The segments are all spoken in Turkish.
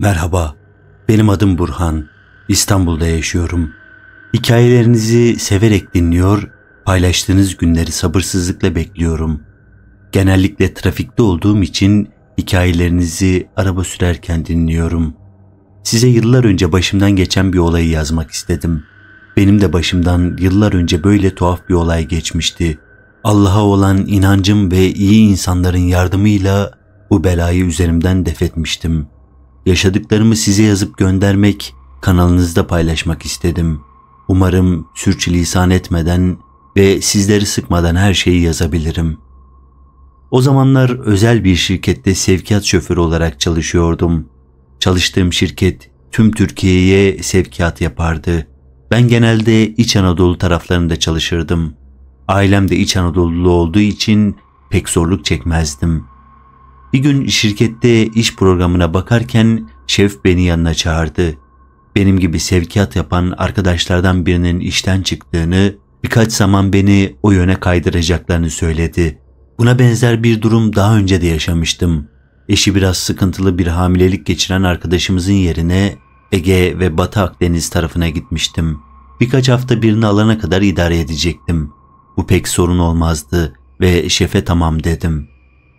Merhaba, benim adım Burhan. İstanbul'da yaşıyorum. Hikayelerinizi severek dinliyor, paylaştığınız günleri sabırsızlıkla bekliyorum. Genellikle trafikte olduğum için hikayelerinizi araba sürerken dinliyorum. Size yıllar önce başımdan geçen bir olayı yazmak istedim. Benim de başımdan yıllar önce böyle tuhaf bir olay geçmişti. Allah'a olan inancım ve iyi insanların yardımıyla bu belayı üzerimden defetmiştim.'' Yaşadıklarımı size yazıp göndermek, kanalınızda paylaşmak istedim. Umarım sürçülisan etmeden ve sizleri sıkmadan her şeyi yazabilirim. O zamanlar özel bir şirkette sevkiyat şoförü olarak çalışıyordum. Çalıştığım şirket tüm Türkiye'ye sevkiyat yapardı. Ben genelde İç Anadolu taraflarında çalışırdım. Ailem de İç Anadolu'lu olduğu için pek zorluk çekmezdim.'' Bir gün şirkette iş programına bakarken şef beni yanına çağırdı. Benim gibi sevkiyat yapan arkadaşlardan birinin işten çıktığını, birkaç zaman beni o yöne kaydıracaklarını söyledi. Buna benzer bir durum daha önce de yaşamıştım. Eşi biraz sıkıntılı bir hamilelik geçiren arkadaşımızın yerine Ege ve Batı Akdeniz tarafına gitmiştim. Birkaç hafta birini alana kadar idare edecektim. Bu pek sorun olmazdı ve şefe tamam dedim.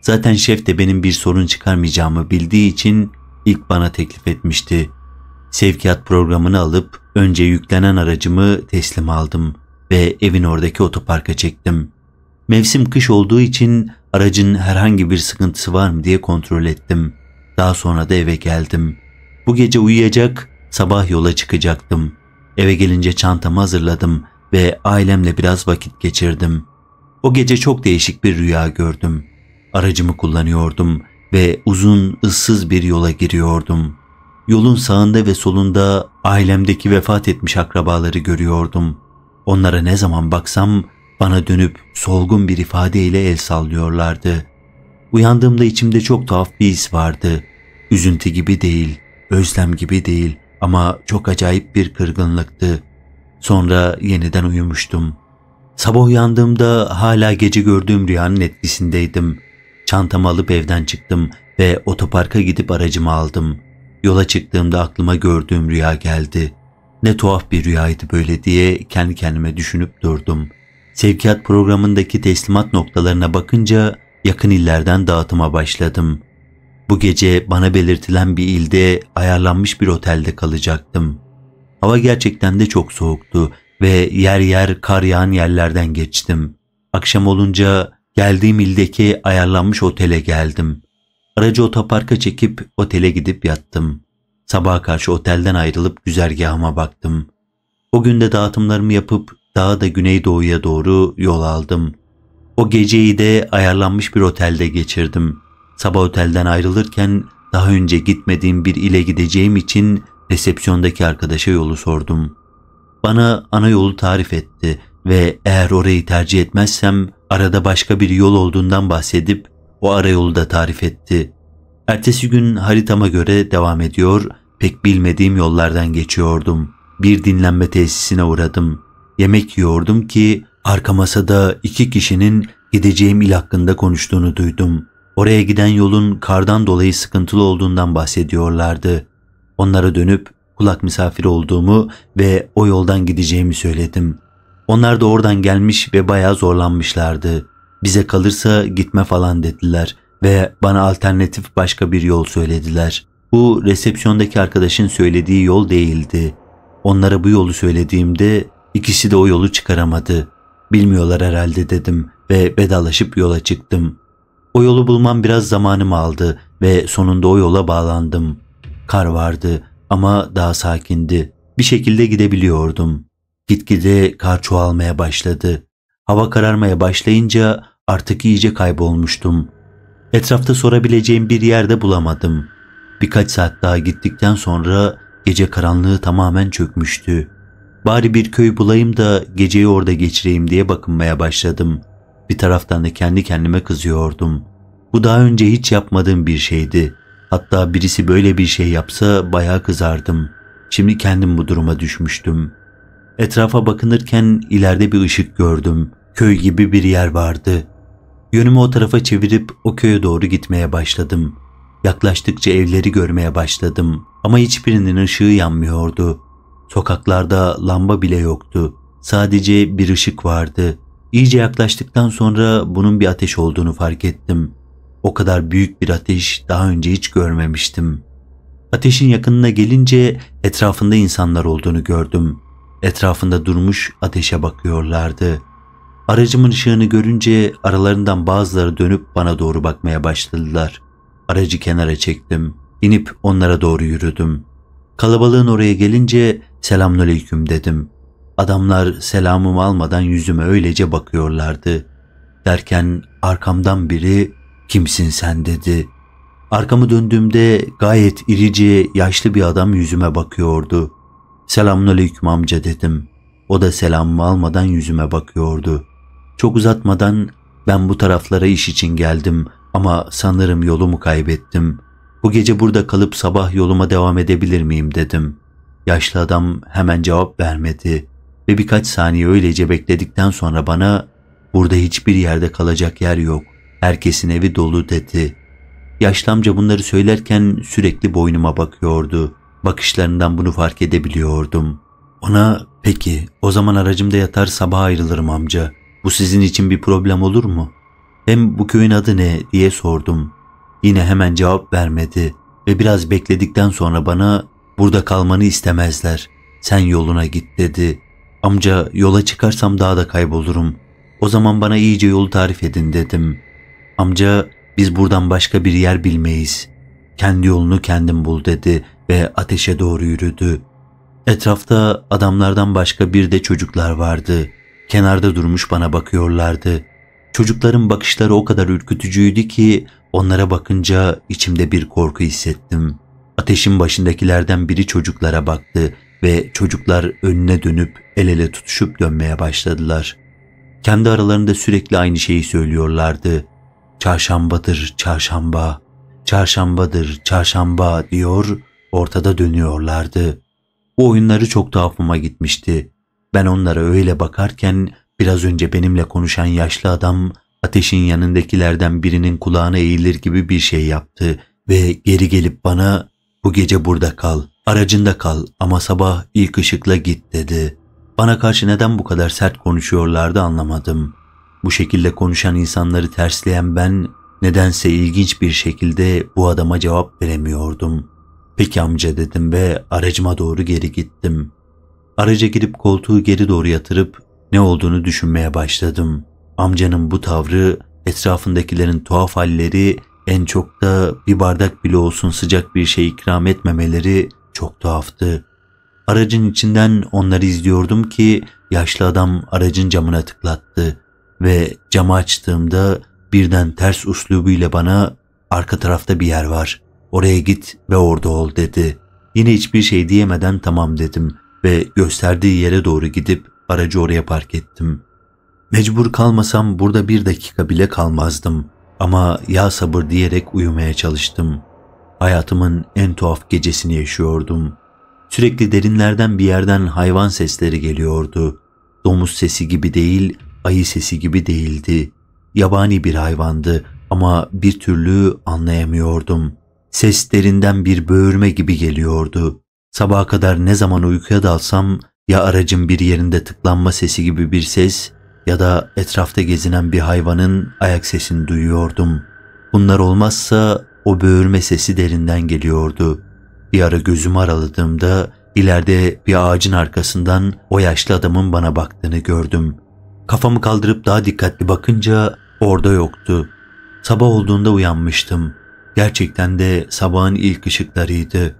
Zaten şef de benim bir sorun çıkarmayacağımı bildiği için ilk bana teklif etmişti. Sevkiyat programını alıp önce yüklenen aracımı teslim aldım ve evin oradaki otoparka çektim. Mevsim kış olduğu için aracın herhangi bir sıkıntısı var mı diye kontrol ettim. Daha sonra da eve geldim. Bu gece uyuyacak, sabah yola çıkacaktım. Eve gelince çantamı hazırladım ve ailemle biraz vakit geçirdim. O gece çok değişik bir rüya gördüm. Aracımı kullanıyordum ve uzun ıssız bir yola giriyordum. Yolun sağında ve solunda ailemdeki vefat etmiş akrabaları görüyordum. Onlara ne zaman baksam bana dönüp solgun bir ifadeyle el sallıyorlardı. Uyandığımda içimde çok tuhaf bir his vardı. Üzüntü gibi değil, özlem gibi değil ama çok acayip bir kırgınlıktı. Sonra yeniden uyumuştum. Sabah uyandığımda hala gece gördüğüm rüyanın etkisindeydim. Çantamı alıp evden çıktım ve otoparka gidip aracımı aldım. Yola çıktığımda aklıma gördüğüm rüya geldi. Ne tuhaf bir rüyaydı böyle diye kendi kendime düşünüp durdum. Sevkiyat programındaki teslimat noktalarına bakınca yakın illerden dağıtıma başladım. Bu gece bana belirtilen bir ilde ayarlanmış bir otelde kalacaktım. Hava gerçekten de çok soğuktu ve yer yer kar yağan yerlerden geçtim. Akşam olunca Geldiğim ildeki ayarlanmış otele geldim. Aracı otoparka çekip otele gidip yattım. Sabaha karşı otelden ayrılıp güzergahıma baktım. O günde dağıtımlarımı yapıp daha da güneydoğuya doğru yol aldım. O geceyi de ayarlanmış bir otelde geçirdim. Sabah otelden ayrılırken daha önce gitmediğim bir ile gideceğim için resepsiyondaki arkadaşa yolu sordum. Bana ana yolu tarif etti ve eğer orayı tercih etmezsem Arada başka bir yol olduğundan bahsedip o arayolu da tarif etti. Ertesi gün haritama göre devam ediyor, pek bilmediğim yollardan geçiyordum. Bir dinlenme tesisine uğradım. Yemek yiyordum ki arka masada iki kişinin gideceğim il hakkında konuştuğunu duydum. Oraya giden yolun kardan dolayı sıkıntılı olduğundan bahsediyorlardı. Onlara dönüp kulak misafiri olduğumu ve o yoldan gideceğimi söyledim. Onlar da oradan gelmiş ve bayağı zorlanmışlardı. Bize kalırsa gitme falan dediler ve bana alternatif başka bir yol söylediler. Bu resepsiyondaki arkadaşın söylediği yol değildi. Onlara bu yolu söylediğimde ikisi de o yolu çıkaramadı. Bilmiyorlar herhalde dedim ve vedalaşıp yola çıktım. O yolu bulmam biraz zamanımı aldı ve sonunda o yola bağlandım. Kar vardı ama daha sakindi. Bir şekilde gidebiliyordum. Gitgide kar çoğalmaya başladı. Hava kararmaya başlayınca artık iyice kaybolmuştum. Etrafta sorabileceğim bir yerde bulamadım. Birkaç saat daha gittikten sonra gece karanlığı tamamen çökmüştü. Bari bir köy bulayım da geceyi orada geçireyim diye bakınmaya başladım. Bir taraftan da kendi kendime kızıyordum. Bu daha önce hiç yapmadığım bir şeydi. Hatta birisi böyle bir şey yapsa bayağı kızardım. Şimdi kendim bu duruma düşmüştüm. Etrafa bakınırken ileride bir ışık gördüm. Köy gibi bir yer vardı. Yönümü o tarafa çevirip o köye doğru gitmeye başladım. Yaklaştıkça evleri görmeye başladım ama hiçbirinin ışığı yanmıyordu. Sokaklarda lamba bile yoktu. Sadece bir ışık vardı. İyice yaklaştıktan sonra bunun bir ateş olduğunu fark ettim. O kadar büyük bir ateş daha önce hiç görmemiştim. Ateşin yakınına gelince etrafında insanlar olduğunu gördüm. Etrafında durmuş ateşe bakıyorlardı. Aracımın ışığını görünce aralarından bazıları dönüp bana doğru bakmaya başladılar. Aracı kenara çektim. İnip onlara doğru yürüdüm. Kalabalığın oraya gelince selamünaleyküm dedim. Adamlar selamımı almadan yüzüme öylece bakıyorlardı. Derken arkamdan biri kimsin sen dedi. Arkamı döndüğümde gayet irice yaşlı bir adam yüzüme bakıyordu. Selamünaleyküm amca dedim. O da selamımı almadan yüzüme bakıyordu. Çok uzatmadan ben bu taraflara iş için geldim ama sanırım yolumu kaybettim. Bu gece burada kalıp sabah yoluma devam edebilir miyim dedim. Yaşlı adam hemen cevap vermedi ve birkaç saniye öylece bekledikten sonra bana burada hiçbir yerde kalacak yer yok. Herkesin evi dolu dedi. Yaşlı amca bunları söylerken sürekli boynuma bakıyordu. Bakışlarından bunu fark edebiliyordum. Ona peki o zaman aracımda yatar sabah ayrılırım amca. Bu sizin için bir problem olur mu? Hem bu köyün adı ne diye sordum. Yine hemen cevap vermedi ve biraz bekledikten sonra bana burada kalmanı istemezler. Sen yoluna git dedi. Amca yola çıkarsam daha da kaybolurum. O zaman bana iyice yolu tarif edin dedim. Amca biz buradan başka bir yer bilmeyiz. Kendi yolunu kendin bul dedi ve ateşe doğru yürüdü. Etrafta adamlardan başka bir de çocuklar vardı. Kenarda durmuş bana bakıyorlardı. Çocukların bakışları o kadar ürkütücüydü ki onlara bakınca içimde bir korku hissettim. Ateşin başındakilerden biri çocuklara baktı ve çocuklar önüne dönüp el ele tutuşup dönmeye başladılar. Kendi aralarında sürekli aynı şeyi söylüyorlardı. Çarşambadır çarşamba, çarşambadır çarşamba diyor ortada dönüyorlardı. Bu oyunları çok tuhafıma gitmişti. Ben onlara öyle bakarken biraz önce benimle konuşan yaşlı adam ateşin yanındakilerden birinin kulağına eğilir gibi bir şey yaptı ve geri gelip bana bu gece burada kal, aracında kal ama sabah ilk ışıkla git dedi. Bana karşı neden bu kadar sert konuşuyorlardı anlamadım. Bu şekilde konuşan insanları tersleyen ben nedense ilginç bir şekilde bu adama cevap veremiyordum.'' Peki amca dedim ve aracıma doğru geri gittim. Araca girip koltuğu geri doğru yatırıp ne olduğunu düşünmeye başladım. Amcanın bu tavrı, etrafındakilerin tuhaf halleri, en çok da bir bardak bile olsun sıcak bir şey ikram etmemeleri çok tuhaftı. Aracın içinden onları izliyordum ki yaşlı adam aracın camına tıklattı ve camı açtığımda birden ters uslubuyla bana arka tarafta bir yer var. Oraya git ve orada ol dedi. Yine hiçbir şey diyemeden tamam dedim ve gösterdiği yere doğru gidip aracı oraya park ettim. Mecbur kalmasam burada bir dakika bile kalmazdım ama ya sabır diyerek uyumaya çalıştım. Hayatımın en tuhaf gecesini yaşıyordum. Sürekli derinlerden bir yerden hayvan sesleri geliyordu. Domuz sesi gibi değil, ayı sesi gibi değildi. Yabani bir hayvandı ama bir türlü anlayamıyordum. Seslerinden bir böğürme gibi geliyordu. Sabaha kadar ne zaman uykuya dalsam ya aracın bir yerinde tıklanma sesi gibi bir ses ya da etrafta gezinen bir hayvanın ayak sesini duyuyordum. Bunlar olmazsa o böğürme sesi derinden geliyordu. Bir ara gözümü araladığımda ileride bir ağacın arkasından o yaşlı adamın bana baktığını gördüm. Kafamı kaldırıp daha dikkatli bakınca orada yoktu. Sabah olduğunda uyanmıştım. Gerçekten de sabahın ilk ışıklarıydı.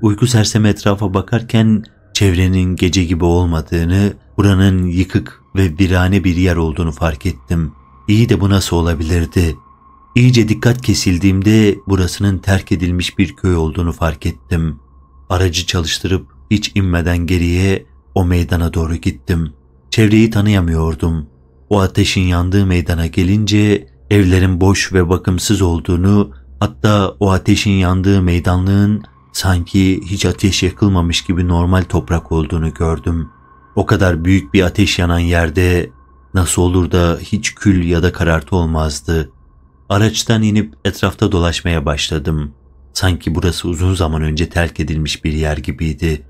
Uyku sersem etrafa bakarken çevrenin gece gibi olmadığını, buranın yıkık ve birane bir yer olduğunu fark ettim. İyi de bu nasıl olabilirdi? İyice dikkat kesildiğimde burasının terk edilmiş bir köy olduğunu fark ettim. Aracı çalıştırıp hiç inmeden geriye o meydana doğru gittim. Çevreyi tanıyamıyordum. O ateşin yandığı meydana gelince evlerin boş ve bakımsız olduğunu Hatta o ateşin yandığı meydanlığın sanki hiç ateş yakılmamış gibi normal toprak olduğunu gördüm. O kadar büyük bir ateş yanan yerde nasıl olur da hiç kül ya da karartı olmazdı. Araçtan inip etrafta dolaşmaya başladım. Sanki burası uzun zaman önce terk edilmiş bir yer gibiydi.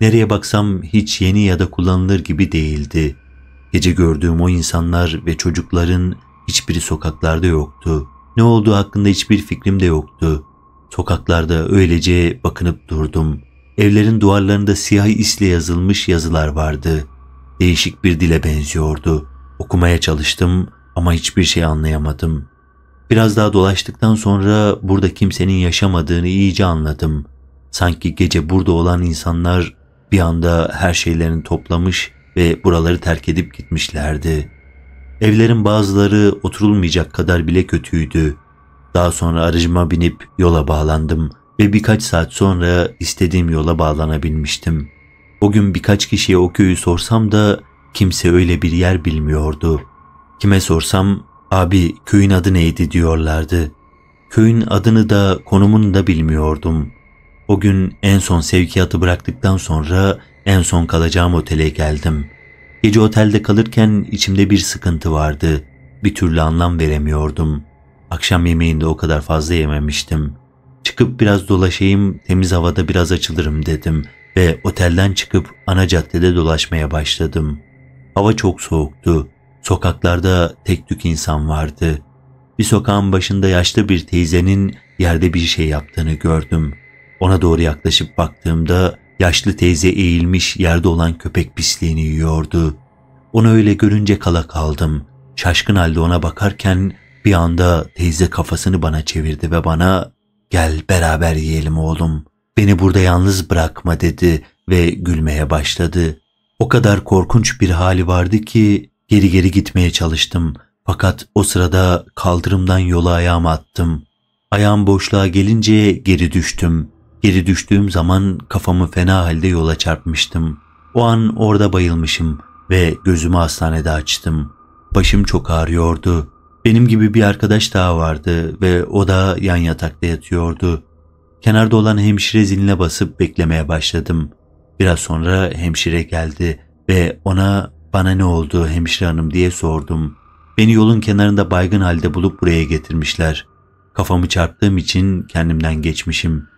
Nereye baksam hiç yeni ya da kullanılır gibi değildi. Gece gördüğüm o insanlar ve çocukların hiçbiri sokaklarda yoktu. Ne olduğu hakkında hiçbir fikrim de yoktu. Sokaklarda öylece bakınıp durdum. Evlerin duvarlarında siyah isle yazılmış yazılar vardı. Değişik bir dile benziyordu. Okumaya çalıştım ama hiçbir şey anlayamadım. Biraz daha dolaştıktan sonra burada kimsenin yaşamadığını iyice anladım. Sanki gece burada olan insanlar bir anda her şeylerini toplamış ve buraları terk edip gitmişlerdi. Evlerin bazıları oturulmayacak kadar bile kötüydü. Daha sonra aracıma binip yola bağlandım ve birkaç saat sonra istediğim yola bağlanabilmiştim. O gün birkaç kişiye o köyü sorsam da kimse öyle bir yer bilmiyordu. Kime sorsam abi köyün adı neydi diyorlardı. Köyün adını da konumunu da bilmiyordum. O gün en son sevkiyatı bıraktıktan sonra en son kalacağım otele geldim. Gece otelde kalırken içimde bir sıkıntı vardı. Bir türlü anlam veremiyordum. Akşam yemeğinde o kadar fazla yememiştim. Çıkıp biraz dolaşayım, temiz havada biraz açılırım dedim ve otelden çıkıp ana caddede dolaşmaya başladım. Hava çok soğuktu. Sokaklarda tek tük insan vardı. Bir sokağın başında yaşlı bir teyzenin yerde bir şey yaptığını gördüm. Ona doğru yaklaşıp baktığımda Yaşlı teyze eğilmiş yerde olan köpek pisliğini yiyordu. Onu öyle görünce kala kaldım. Şaşkın halde ona bakarken bir anda teyze kafasını bana çevirdi ve bana gel beraber yiyelim oğlum. Beni burada yalnız bırakma dedi ve gülmeye başladı. O kadar korkunç bir hali vardı ki geri geri gitmeye çalıştım. Fakat o sırada kaldırımdan yola ayağımı attım. Ayağım boşluğa gelince geri düştüm. Geri düştüğüm zaman kafamı fena halde yola çarpmıştım. O an orada bayılmışım ve gözümü hastanede açtım. Başım çok ağrıyordu. Benim gibi bir arkadaş daha vardı ve o da yan yatakta yatıyordu. Kenarda olan hemşire ziline basıp beklemeye başladım. Biraz sonra hemşire geldi ve ona bana ne oldu hemşire hanım diye sordum. Beni yolun kenarında baygın halde bulup buraya getirmişler. Kafamı çarptığım için kendimden geçmişim.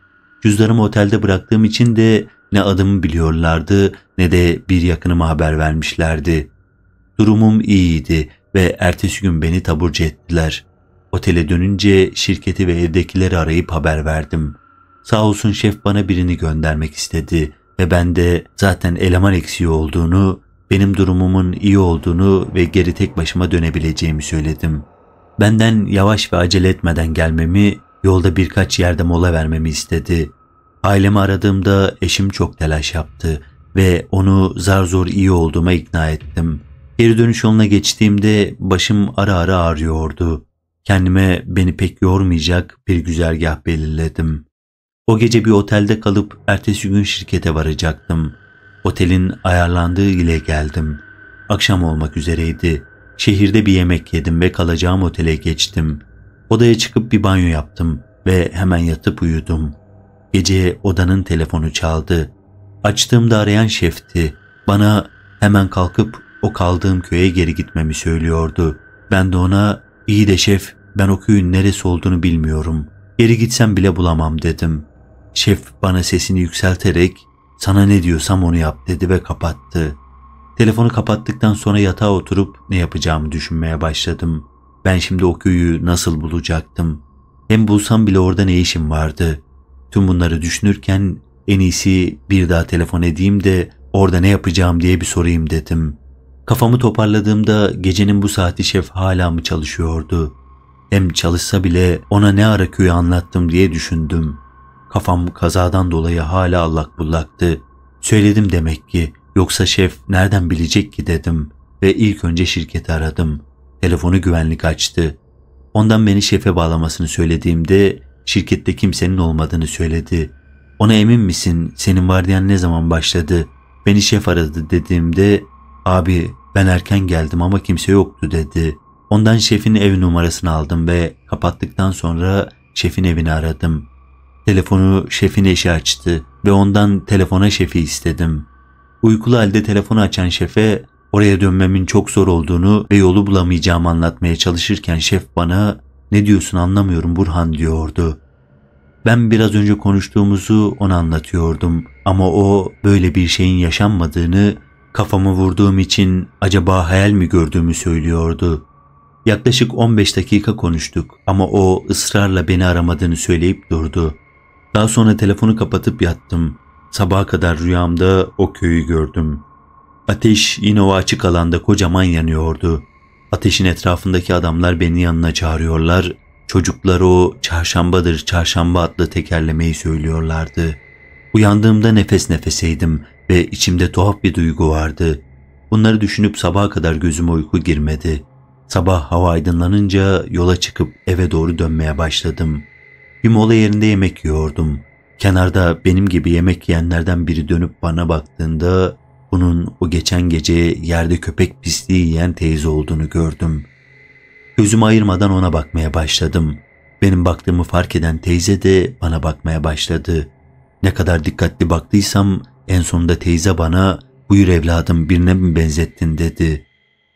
Cüzdanımı otelde bıraktığım için de ne adımı biliyorlardı ne de bir yakınıma haber vermişlerdi. Durumum iyiydi ve ertesi gün beni taburcu ettiler. Otele dönünce şirketi ve evdekileri arayıp haber verdim. Sağ olsun şef bana birini göndermek istedi ve ben de zaten eleman eksiği olduğunu, benim durumumun iyi olduğunu ve geri tek başıma dönebileceğimi söyledim. Benden yavaş ve acele etmeden gelmemi, yolda birkaç yerde mola vermemi istedi. Ailemi aradığımda eşim çok telaş yaptı ve onu zar zor iyi olduğuma ikna ettim. Geri dönüş yoluna geçtiğimde başım ara ara ağrıyordu. Kendime beni pek yormayacak bir güzergah belirledim. O gece bir otelde kalıp ertesi gün şirkete varacaktım. Otelin ayarlandığı ile geldim. Akşam olmak üzereydi. Şehirde bir yemek yedim ve kalacağım otele geçtim. Odaya çıkıp bir banyo yaptım ve hemen yatıp uyudum.'' Gece odanın telefonu çaldı. Açtığımda arayan şefti. Bana hemen kalkıp o kaldığım köye geri gitmemi söylüyordu. Ben de ona iyi de şef ben o köyün neresi olduğunu bilmiyorum. Geri gitsem bile bulamam dedim. Şef bana sesini yükselterek sana ne diyorsam onu yap dedi ve kapattı. Telefonu kapattıktan sonra yatağa oturup ne yapacağımı düşünmeye başladım. Ben şimdi o köyü nasıl bulacaktım? Hem bulsam bile orada ne işim vardı? Tüm bunları düşünürken en iyisi bir daha telefon edeyim de orada ne yapacağım diye bir sorayım dedim. Kafamı toparladığımda gecenin bu saati şef hala mı çalışıyordu? Hem çalışsa bile ona ne ara köyü anlattım diye düşündüm. Kafam kazadan dolayı hala allak bullaktı. Söyledim demek ki yoksa şef nereden bilecek ki dedim ve ilk önce şirketi aradım. Telefonu güvenlik açtı. Ondan beni şefe bağlamasını söylediğimde Şirkette kimsenin olmadığını söyledi. Ona emin misin senin vardiyan ne zaman başladı? Beni şef aradı dediğimde abi ben erken geldim ama kimse yoktu dedi. Ondan şefin ev numarasını aldım ve kapattıktan sonra şefin evini aradım. Telefonu şefin eşi açtı ve ondan telefona şefi istedim. Uykulu halde telefonu açan şefe oraya dönmemin çok zor olduğunu ve yolu bulamayacağımı anlatmaya çalışırken şef bana ne diyorsun anlamıyorum Burhan diyordu. Ben biraz önce konuştuğumuzu ona anlatıyordum ama o böyle bir şeyin yaşanmadığını kafamı vurduğum için acaba hayal mi gördüğümü söylüyordu. Yaklaşık 15 dakika konuştuk ama o ısrarla beni aramadığını söyleyip durdu. Daha sonra telefonu kapatıp yattım. Sabaha kadar rüyamda o köyü gördüm. Ateş yine o açık alanda kocaman yanıyordu. Ateşin etrafındaki adamlar beni yanına çağırıyorlar. Çocuklar o çarşambadır çarşamba adlı tekerlemeyi söylüyorlardı. Uyandığımda nefes nefeseydim ve içimde tuhaf bir duygu vardı. Bunları düşünüp sabaha kadar gözüme uyku girmedi. Sabah hava aydınlanınca yola çıkıp eve doğru dönmeye başladım. Bir mola yerinde yemek yiyordum. Kenarda benim gibi yemek yiyenlerden biri dönüp bana baktığında bunun o geçen gece yerde köpek pisliği yiyen teyze olduğunu gördüm. Gözümü ayırmadan ona bakmaya başladım. Benim baktığımı fark eden teyze de bana bakmaya başladı. Ne kadar dikkatli baktıysam en sonunda teyze bana buyur evladım birine mi benzettin dedi.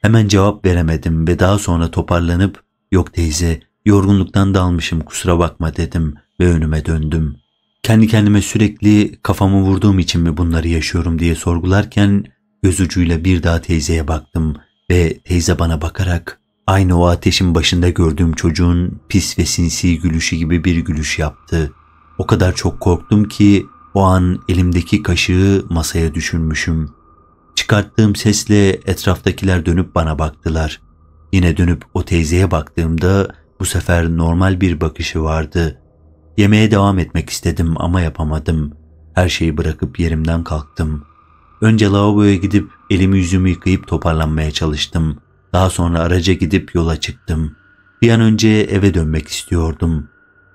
Hemen cevap veremedim ve daha sonra toparlanıp yok teyze yorgunluktan dalmışım kusura bakma dedim ve önüme döndüm. Kendi kendime sürekli kafamı vurduğum için mi bunları yaşıyorum diye sorgularken göz ucuyla bir daha teyzeye baktım ve teyze bana bakarak aynı o ateşin başında gördüğüm çocuğun pis ve sinsi gülüşü gibi bir gülüş yaptı. O kadar çok korktum ki o an elimdeki kaşığı masaya düşürmüşüm. Çıkarttığım sesle etraftakiler dönüp bana baktılar. Yine dönüp o teyzeye baktığımda bu sefer normal bir bakışı vardı. Yemeğe devam etmek istedim ama yapamadım. Her şeyi bırakıp yerimden kalktım. Önce lavaboya gidip elimi yüzümü yıkayıp toparlanmaya çalıştım. Daha sonra araca gidip yola çıktım. Bir an önce eve dönmek istiyordum.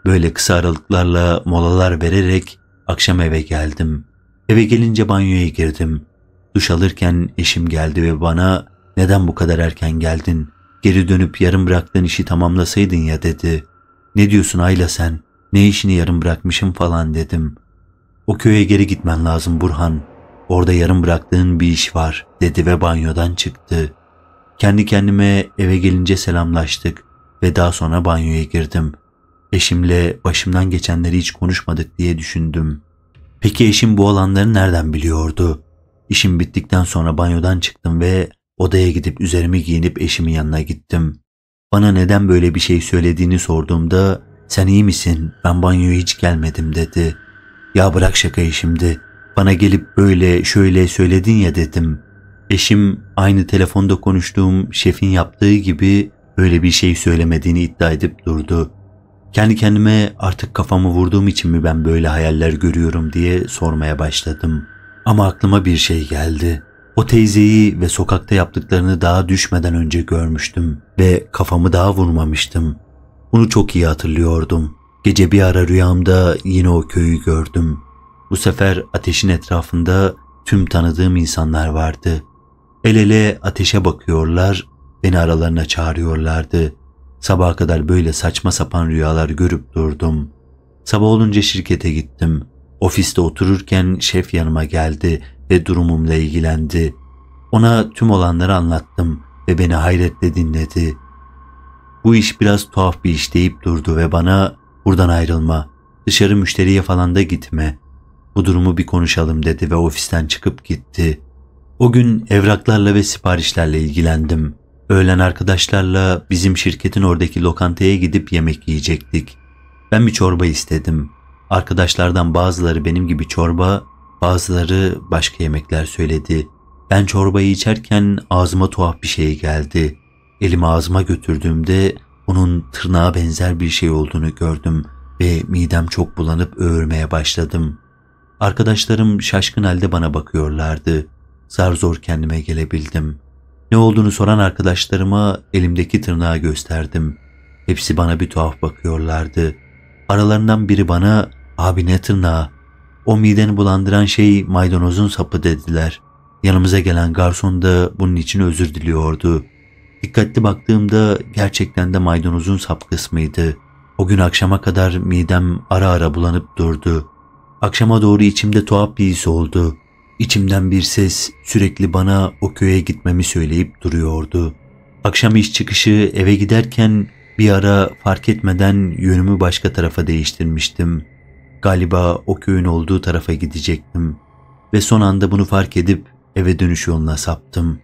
Böyle kısa aralıklarla molalar vererek akşam eve geldim. Eve gelince banyoya girdim. Duş alırken eşim geldi ve bana neden bu kadar erken geldin? Geri dönüp yarım bıraktığın işi tamamlasaydın ya dedi. Ne diyorsun Ayla sen? Ne işini yarım bırakmışım falan dedim. O köye geri gitmen lazım Burhan. Orada yarım bıraktığın bir iş var dedi ve banyodan çıktı. Kendi kendime eve gelince selamlaştık ve daha sonra banyoya girdim. Eşimle başımdan geçenleri hiç konuşmadık diye düşündüm. Peki eşim bu olanları nereden biliyordu? İşim bittikten sonra banyodan çıktım ve odaya gidip üzerimi giyinip eşimin yanına gittim. Bana neden böyle bir şey söylediğini sorduğumda sen iyi misin? Ben banyoya hiç gelmedim dedi. Ya bırak şakayı şimdi. Bana gelip böyle şöyle söyledin ya dedim. Eşim aynı telefonda konuştuğum şefin yaptığı gibi böyle bir şey söylemediğini iddia edip durdu. Kendi kendime artık kafamı vurduğum için mi ben böyle hayaller görüyorum diye sormaya başladım. Ama aklıma bir şey geldi. O teyzeyi ve sokakta yaptıklarını daha düşmeden önce görmüştüm ve kafamı daha vurmamıştım. Bunu çok iyi hatırlıyordum. Gece bir ara rüyamda yine o köyü gördüm. Bu sefer ateşin etrafında tüm tanıdığım insanlar vardı. El ele ateşe bakıyorlar, beni aralarına çağırıyorlardı. Sabaha kadar böyle saçma sapan rüyalar görüp durdum. Sabah olunca şirkete gittim. Ofiste otururken şef yanıma geldi ve durumumla ilgilendi. Ona tüm olanları anlattım ve beni hayretle dinledi bu iş biraz tuhaf bir iş deyip durdu ve bana buradan ayrılma, dışarı müşteriye falan da gitme. Bu durumu bir konuşalım dedi ve ofisten çıkıp gitti. O gün evraklarla ve siparişlerle ilgilendim. Öğlen arkadaşlarla bizim şirketin oradaki lokantaya gidip yemek yiyecektik. Ben bir çorba istedim. Arkadaşlardan bazıları benim gibi çorba, bazıları başka yemekler söyledi. Ben çorbayı içerken ağzıma tuhaf bir şey geldi. Elimi ağzıma götürdüğümde onun tırnağa benzer bir şey olduğunu gördüm ve midem çok bulanıp öğürmeye başladım. Arkadaşlarım şaşkın halde bana bakıyorlardı. Zar zor kendime gelebildim. Ne olduğunu soran arkadaşlarıma elimdeki tırnağı gösterdim. Hepsi bana bir tuhaf bakıyorlardı. Aralarından biri bana abi ne tırnağı? O mideni bulandıran şey maydanozun sapı dediler. Yanımıza gelen garson da bunun için özür diliyordu.'' Dikkatli baktığımda gerçekten de maydanozun sap kısmıydı. O gün akşama kadar midem ara ara bulanıp durdu. Akşama doğru içimde tuhaf bir his oldu. İçimden bir ses sürekli bana o köye gitmemi söyleyip duruyordu. Akşam iş çıkışı eve giderken bir ara fark etmeden yönümü başka tarafa değiştirmiştim. Galiba o köyün olduğu tarafa gidecektim ve son anda bunu fark edip eve dönüş yoluna saptım.''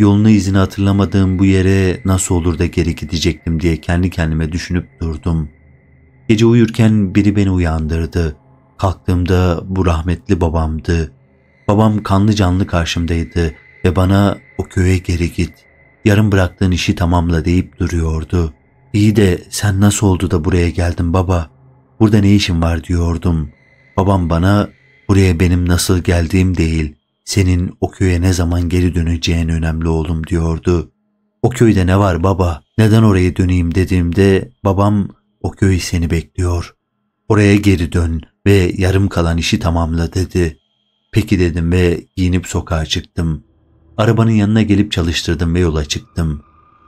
Yolunu izini hatırlamadığım bu yere nasıl olur da geri gidecektim diye kendi kendime düşünüp durdum. Gece uyurken biri beni uyandırdı. Kalktığımda bu rahmetli babamdı. Babam kanlı canlı karşımdaydı ve bana o köye geri git. yarım bıraktığın işi tamamla deyip duruyordu. İyi de sen nasıl oldu da buraya geldin baba? Burada ne işin var diyordum. Babam bana buraya benim nasıl geldiğim değil, senin o köye ne zaman geri döneceğin önemli oğlum diyordu. O köyde ne var baba? Neden oraya döneyim dediğimde babam o köy seni bekliyor. Oraya geri dön ve yarım kalan işi tamamla dedi. Peki dedim ve giyinip sokağa çıktım. Arabanın yanına gelip çalıştırdım ve yola çıktım.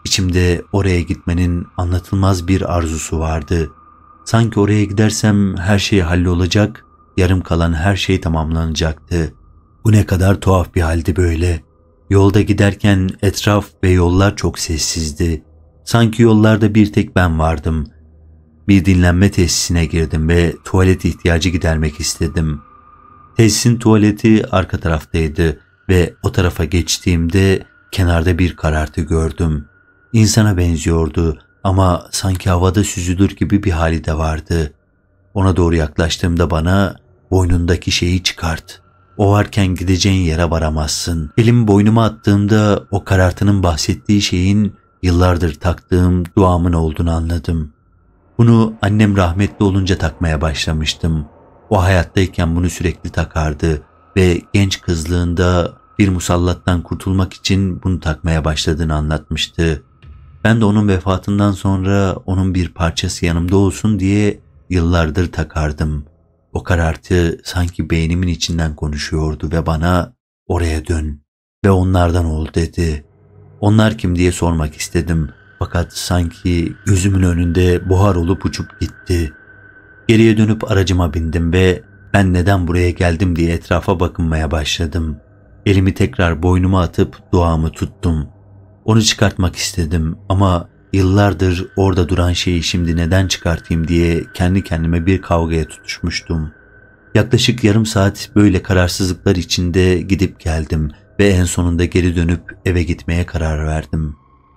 İçimde oraya gitmenin anlatılmaz bir arzusu vardı. Sanki oraya gidersem her şey hallolacak, yarım kalan her şey tamamlanacaktı. Bu ne kadar tuhaf bir haldi böyle. Yolda giderken etraf ve yollar çok sessizdi. Sanki yollarda bir tek ben vardım. Bir dinlenme tesisine girdim ve tuvalet ihtiyacı gidermek istedim. Tesisin tuvaleti arka taraftaydı ve o tarafa geçtiğimde kenarda bir karartı gördüm. İnsana benziyordu ama sanki havada süzülür gibi bir hali de vardı. Ona doğru yaklaştığımda bana boynundaki şeyi çıkart o varken gideceğin yere varamazsın. Elimi boynuma attığımda o karartının bahsettiği şeyin yıllardır taktığım duamın olduğunu anladım. Bunu annem rahmetli olunca takmaya başlamıştım. O hayattayken bunu sürekli takardı ve genç kızlığında bir musallattan kurtulmak için bunu takmaya başladığını anlatmıştı. Ben de onun vefatından sonra onun bir parçası yanımda olsun diye yıllardır takardım. O karartı sanki beynimin içinden konuşuyordu ve bana oraya dön ve onlardan ol dedi. Onlar kim diye sormak istedim. Fakat sanki gözümün önünde buhar olup uçup gitti. Geriye dönüp aracıma bindim ve ben neden buraya geldim diye etrafa bakınmaya başladım. Elimi tekrar boynuma atıp duamı tuttum. Onu çıkartmak istedim ama Yıllardır orada duran şeyi şimdi neden çıkartayım diye kendi kendime bir kavgaya tutuşmuştum. Yaklaşık yarım saat böyle kararsızlıklar içinde gidip geldim ve en sonunda geri dönüp eve gitmeye karar verdim.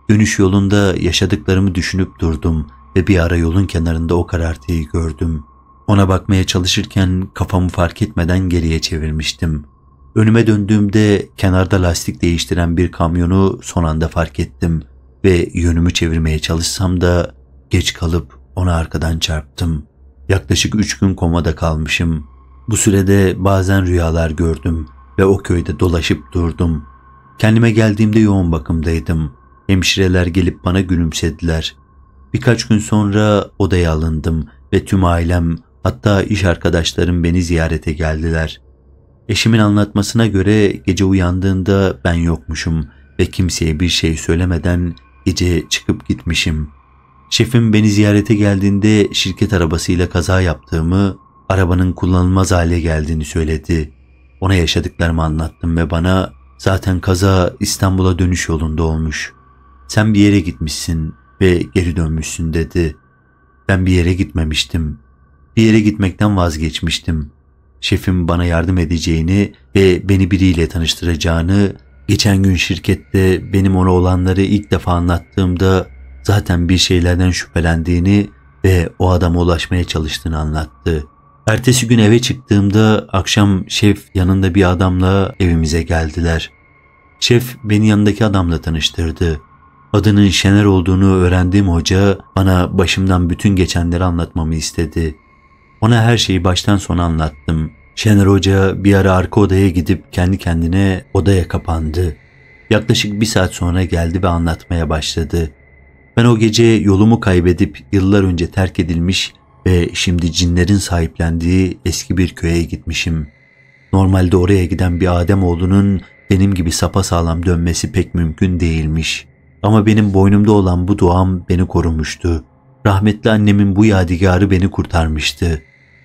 Dönüş yolunda yaşadıklarımı düşünüp durdum ve bir ara yolun kenarında o karartıyı gördüm. Ona bakmaya çalışırken kafamı fark etmeden geriye çevirmiştim. Önüme döndüğümde kenarda lastik değiştiren bir kamyonu son anda fark ettim.'' ve yönümü çevirmeye çalışsam da geç kalıp ona arkadan çarptım. Yaklaşık üç gün komada kalmışım. Bu sürede bazen rüyalar gördüm ve o köyde dolaşıp durdum. Kendime geldiğimde yoğun bakımdaydım. Hemşireler gelip bana gülümsediler. Birkaç gün sonra odaya alındım ve tüm ailem hatta iş arkadaşlarım beni ziyarete geldiler. Eşimin anlatmasına göre gece uyandığında ben yokmuşum ve kimseye bir şey söylemeden Gece çıkıp gitmişim. Şefim beni ziyarete geldiğinde şirket arabasıyla kaza yaptığımı, arabanın kullanılmaz hale geldiğini söyledi. Ona yaşadıklarımı anlattım ve bana zaten kaza İstanbul'a dönüş yolunda olmuş. Sen bir yere gitmişsin ve geri dönmüşsün dedi. Ben bir yere gitmemiştim. Bir yere gitmekten vazgeçmiştim. Şefim bana yardım edeceğini ve beni biriyle tanıştıracağını Geçen gün şirkette benim ona olanları ilk defa anlattığımda zaten bir şeylerden şüphelendiğini ve o adama ulaşmaya çalıştığını anlattı. Ertesi gün eve çıktığımda akşam şef yanında bir adamla evimize geldiler. Şef beni yanındaki adamla tanıştırdı. Adının Şener olduğunu öğrendiğim hoca bana başımdan bütün geçenleri anlatmamı istedi. Ona her şeyi baştan sona anlattım. Şener Hoca bir ara arka odaya gidip kendi kendine odaya kapandı. Yaklaşık bir saat sonra geldi ve anlatmaya başladı. Ben o gece yolumu kaybedip yıllar önce terk edilmiş ve şimdi cinlerin sahiplendiği eski bir köye gitmişim. Normalde oraya giden bir Adem Ademoğlu'nun benim gibi sapasağlam dönmesi pek mümkün değilmiş. Ama benim boynumda olan bu duam beni korumuştu. Rahmetli annemin bu yadigarı beni kurtarmıştı.''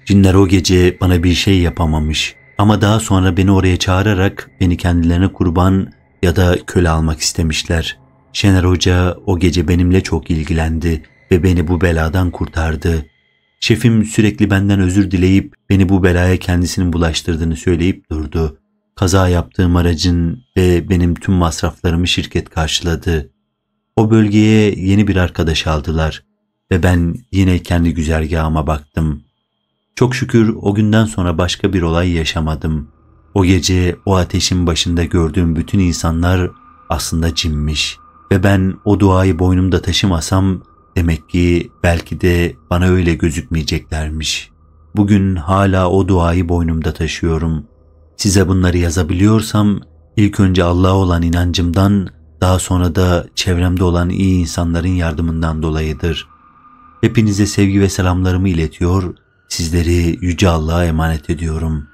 Cinler o gece bana bir şey yapamamış ama daha sonra beni oraya çağırarak beni kendilerine kurban ya da köle almak istemişler. Şener Hoca o gece benimle çok ilgilendi ve beni bu beladan kurtardı. Şefim sürekli benden özür dileyip beni bu belaya kendisinin bulaştırdığını söyleyip durdu. Kaza yaptığım aracın ve benim tüm masraflarımı şirket karşıladı. O bölgeye yeni bir arkadaş aldılar ve ben yine kendi güzergahıma baktım.'' Çok şükür o günden sonra başka bir olay yaşamadım. O gece o ateşin başında gördüğüm bütün insanlar aslında cinmiş ve ben o duayı boynumda taşımasam demek ki belki de bana öyle gözükmeyeceklermiş. Bugün hala o duayı boynumda taşıyorum. Size bunları yazabiliyorsam ilk önce Allah'a olan inancımdan daha sonra da çevremde olan iyi insanların yardımından dolayıdır. Hepinize sevgi ve selamlarımı iletiyor.'' Sizleri Yüce Allah'a emanet ediyorum.''